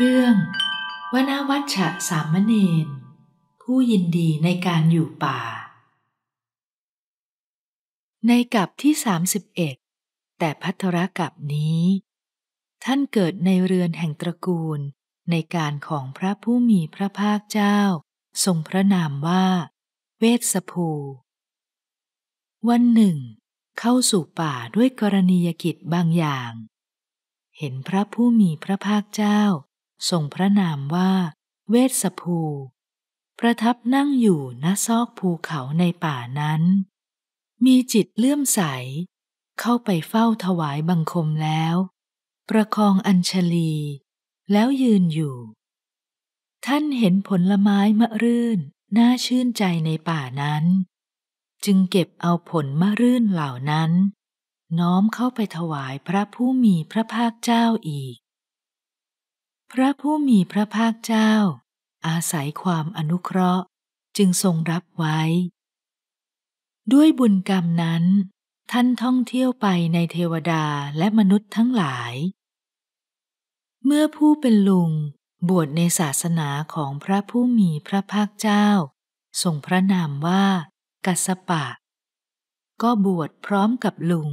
เรื่องวนาวัชชะสามเณรผู้ยินดีในการอยู่ป่า ในกับที่ 31 แต่พัทรกับนี้ ท่านเกิดในเรือนแห่งตระกูลในการของพระผู้มีพระภาคเจ้า ทรงพระนามว่าเวสภู วันหนึ่งเข้าสู่ป่าด้วยกรณียกิจบางอย่าง เห็นพระผู้มีพระภาคเจ้าทรงพระนามว่าเวสภู ประทับนั่งอยู่ณซอกภูเขาในป่านั้น มีจิตเลื่อมใส เข้าไปเฝ้าถวายบังคมแล้วประคองอัญชลี แล้วยืนอยู่ ท่านเห็นผลไม้มะรื่นน่าชื่นใจในป่านั้น จึงเก็บเอาผลมะรื่นเหล่านั้น น้อมเข้าไปถวายพระผู้มีพระภาคเจ้าอีกพระผู้มีพระภาคเจ้า อาศัยความอนุเคราะห์จึงทรงรับไว้ ด้วยบุญกรรมนั้น ท่านท่องเที่ยวไปในเทวดาและมนุษย์ทั้งหลาย เมื่อผู้เป็นลุงบวชในศาสนาของพระผู้มีพระภาคเจ้าทรงพระนามว่ากัสปะ ก็บวชพร้อมกับลุง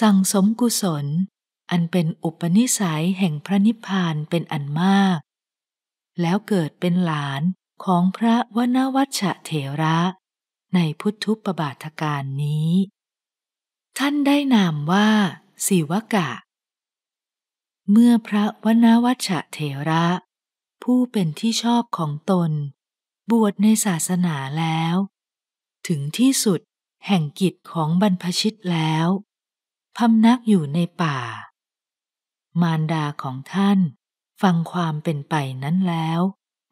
สั่งสมกุศลอันเป็นอุปนิสัยแห่งพระนิพพานเป็นอันมาก แล้วเกิดเป็นหลานของพระวนวัชเถระ ในพุทธุปบาทการนี้ ท่านได้นามว่าสิวกะ เมื่อพระวนวัชเถระ ผู้เป็นที่ชอบของตน บวชในศาสนาแล้ว ถึงที่สุดแห่งกิจของบรรพชิตแล้ว พำนักอยู่ในป่ามารดาของท่านฟังความเป็นไปนั้นแล้ว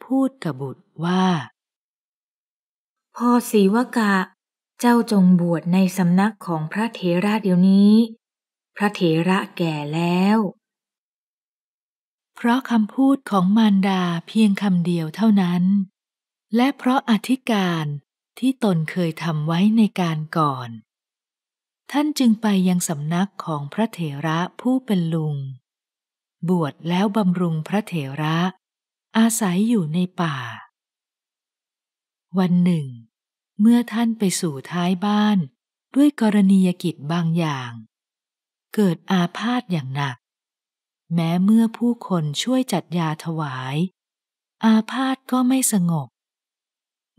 พูดกับบุตรว่าพ่อศีวกะ เจ้าจงบวชในสำนักของพระเถระเดี๋ยวนี้ พระเถระแก่แล้ว เพราะคำพูดของมารดาเพียงคำเดียวเท่านั้น และเพราะอธิการที่ตนเคยทำไว้ในการก่อน ท่านจึงไปยังสำนักของพระเถระผู้เป็นลุงบวชแล้วบำรุงพระเถระอาศัยอยู่ในป่า วันหนึ่งเมื่อท่านไปสู่ท้ายบ้าน ด้วยกรณียกิจบางอย่าง เกิดอาพาธอย่างหนัก แม้เมื่อผู้คนช่วยจัดยาถวาย อาพาธก็ไม่สงบ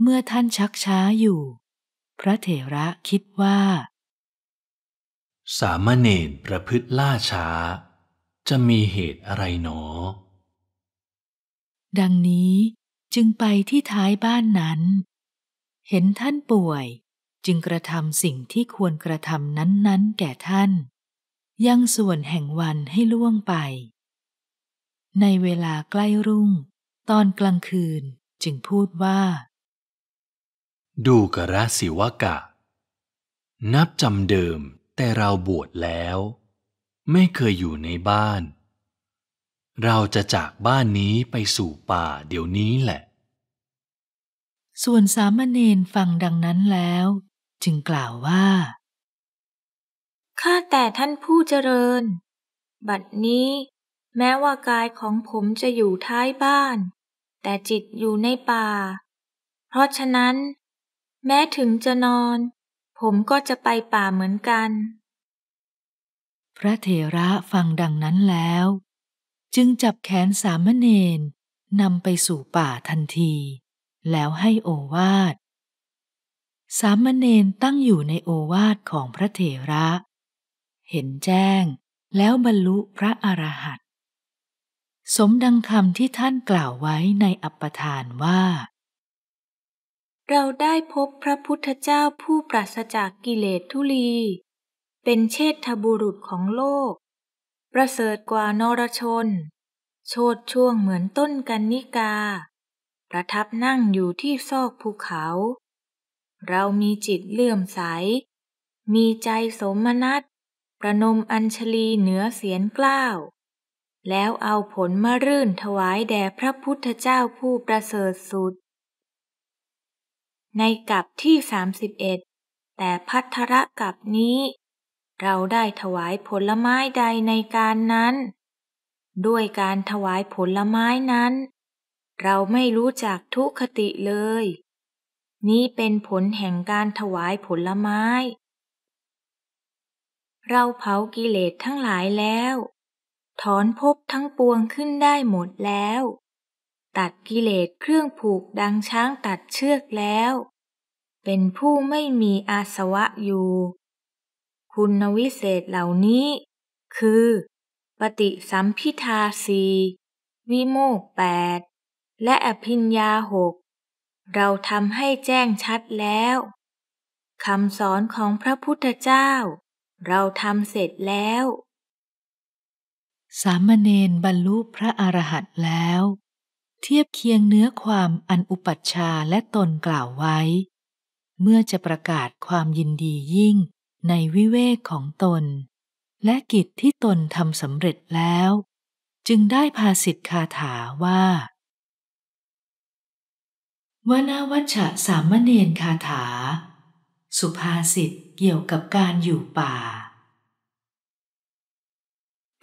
เมื่อท่านชักช้าอยู่ พระเถระคิดว่า สามเณรประพฤติล่าช้าจะมีเหตุอะไรหนอ ดังนี้จึงไปที่ท้ายบ้านนั้น เห็นท่านป่วย จึงกระทำสิ่งที่ควรกระทำนั้นๆแก่ท่าน ยังส่วนแห่งวันให้ล่วงไป ในเวลาใกล้รุ่ง ตอนกลางคืนจึงพูดว่า ดูกระสิวกะ นับจำเดิมแต่เราบวชแล้วไม่เคยอยู่ในบ้าน เราจะจากบ้านนี้ไปสู่ป่าเดี๋ยวนี้แหละ ส่วนสามเณรฟังดังนั้นแล้ว จึงกล่าวว่า ข้าแต่ท่านผู้เจริญ บัดนี้แม้ว่ากายของผมจะอยู่ท้ายบ้าน แต่จิตอยู่ในป่า เพราะฉะนั้น แม้ถึงจะนอน ผมก็จะไปป่าเหมือนกันพระเถระฟังดังนั้นแล้ว จึงจับแขนสามเณรนำไปสู่ป่าทันที แล้วให้โอวาท สามเณรตั้งอยู่ในโอวาทของพระเถระ เห็นแจ้งแล้วบรรลุพระอรหันต์สมดังคำที่ท่านกล่าวไว้ในอัปปทานว่า เราได้พบพระพุทธเจ้าผู้ปราศจากกิเลสทุลีเป็นเชษฐบุรุษของโลก ประเสริฐกว่านรชน โชดช่วงเหมือนต้นกันนิกา ประทับนั่งอยู่ที่ซอกภูเขา เรามีจิตเลื่อมใส มีใจสมนัต ประนมอัญชลีเหนือเสียนกล้าว แล้วเอาผลมารื่นถวายแด่พระพุทธเจ้าผู้ประเสริฐสุด ในกับที่31แต่พัทธะกับนี้เราได้ถวายผลไม้ใดในการนั้น ด้วยการถวายผลไม้นั้น เราไม่รู้จักทุคติเลย นี้เป็นผลแห่งการถวายผลไม้ เราเผากิเลสทั้งหลายแล้ว ถอนภพทั้งปวงขึ้นได้หมดแล้ว ตัดกิเลสเครื่องผูกดังช้างตัดเชือกแล้ว เป็นผู้ไม่มีอาสวะอยู่คุณวิเศษเหล่านี้ คือ ปฏิสัมพิทาสีวิโมกแปดและอภิญญาหก เราทำให้แจ้งชัดแล้วคำสอนของพระพุทธเจ้า เราทำเสร็จแล้ว สามเณรบรรลุพระอรหันต์แล้ว เทียบเคียงเนื้อความอันอุปัชฌาย์และตนกล่าวไว้ เมื่อจะประกาศความยินดียิ่งในวิเวกของตน และกิจที่ตนทำสำเร็จแล้ว จึงได้ภาสิทธคาถาว่า วนาวัชะสามเณรคาถา สุภาษิตเกี่ยวกับการอยู่ป่า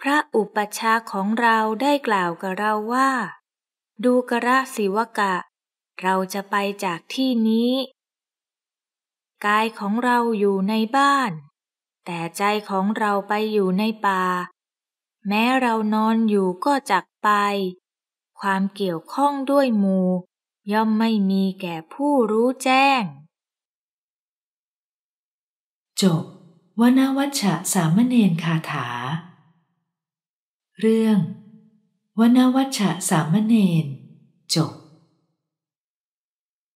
พระอุปชาของเราได้กล่าวกับเราว่า ดูกระสิวกะ เราจะไปจากที่นี้กายของเราอยู่ในบ้าน แต่ใจของเราไปอยู่ในป่าแม้เรานอนอยู่ก็จักไป ความเกี่ยวข้องด้วยหมู ย่อมไม่มีแก่ผู้รู้แจ้ง จบวนวัชชะสามเณรคาถา เรื่องวนวัชชะสามเณรจบ